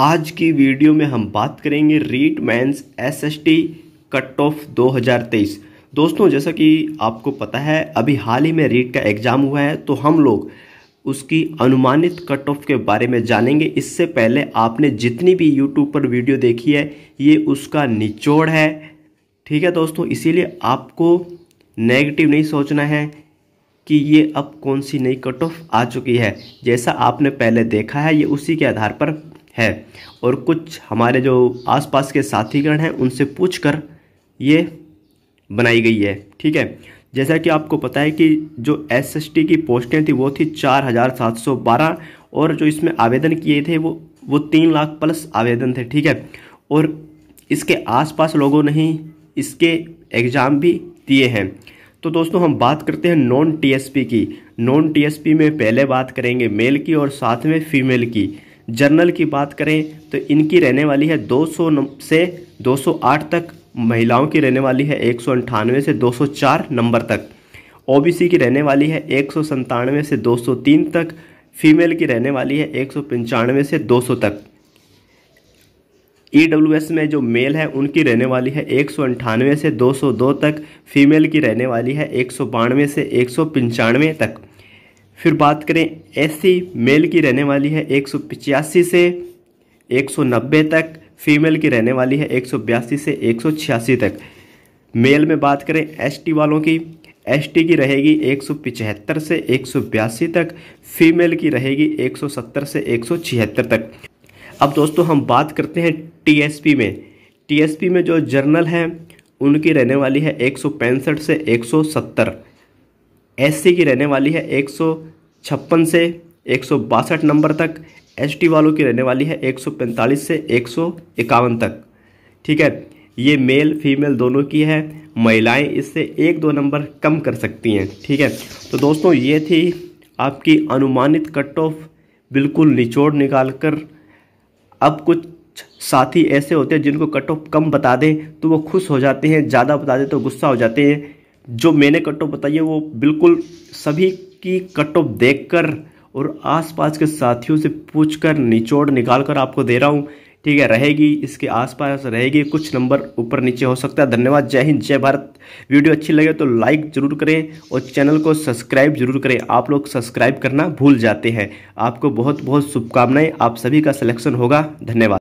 आज की वीडियो में हम बात करेंगे REET mains S S T cut off 2023 दोस्तों जैसा कि आपको पता है अभी हाल ही में रीट का एग्ज़ाम हुआ है तो हम लोग उसकी अनुमानित कट ऑफ के बारे में जानेंगे इससे पहले आपने जितनी भी यूट्यूब पर वीडियो देखी है ये उसका निचोड़ है ठीक है दोस्तों इसीलिए आपको नेगेटिव नहीं सोचना है कि ये अब कौन सी नई कट ऑफ आ चुकी है जैसा आपने पहले देखा है ये उसी के आधार पर है और कुछ हमारे जो आसपास के साथीगण हैं उनसे पूछकर ये बनाई गई है ठीक है जैसा कि आपको पता है कि जो एसएसटी की पोस्टें थी वो थी चार हज़ार सात सौ बारह और जो इसमें आवेदन किए थे वो वो तीन लाख प्लस आवेदन थे ठीक है और इसके आसपास लोगों ने ही इसके एग्ज़ाम भी दिए हैं तो दोस्तों हम बात करते हैं नॉन टीएसपी की नॉन टीएसपी में पहले बात करेंगे मेल की और साथ में फीमेल की जर्नल की बात करें तो इनकी रहने वाली है 200 से 208 तक महिलाओं की रहने वाली है एक से 204 नंबर तक ओबीसी की रहने वाली है एक से 203 तक फीमेल की रहने वाली है एक से 200 तक ई में जो मेल है उनकी रहने वाली है एक से 202 तक फीमेल की रहने वाली है एक से एक तक फिर बात करें ऐसी मेल की रहने वाली है एक से एक तक फीमेल की रहने वाली है एक से एक तक मेल में बात करें एसटी वालों की एसटी की रहेगी एक से एक तक फीमेल की रहेगी 170 से एक तक अब दोस्तों हम बात करते हैं टीएसपी में टीएसपी में जो जर्नल हैं उनकी रहने वाली है एक से एक एससी की रहने वाली है एक से एक नंबर तक एस वालों की रहने वाली है 145 से एक तक ठीक है ये मेल फीमेल दोनों की है महिलाएं इससे एक दो नंबर कम कर सकती हैं ठीक है तो दोस्तों ये थी आपकी अनुमानित कट ऑफ बिल्कुल निचोड़ निकाल कर अब कुछ साथी ऐसे होते हैं जिनको कट ऑफ कम बता दें तो वो खुश हो जाते हैं ज़्यादा बता दें तो गुस्सा हो जाते हैं जो मैंने कट ऑफ बताई है वो बिल्कुल सभी की कट ऑफ कर और आसपास के साथियों से पूछकर निचोड़ निकाल कर आपको दे रहा हूँ ठीक है रहेगी इसके आसपास रहेगी कुछ नंबर ऊपर नीचे हो सकता है धन्यवाद जय हिंद जय भारत वीडियो अच्छी लगे तो लाइक जरूर करें और चैनल को सब्सक्राइब जरूर करें आप लोग सब्सक्राइब करना भूल जाते हैं आपको बहुत बहुत शुभकामनाएं आप सभी का सिलेक्शन होगा धन्यवाद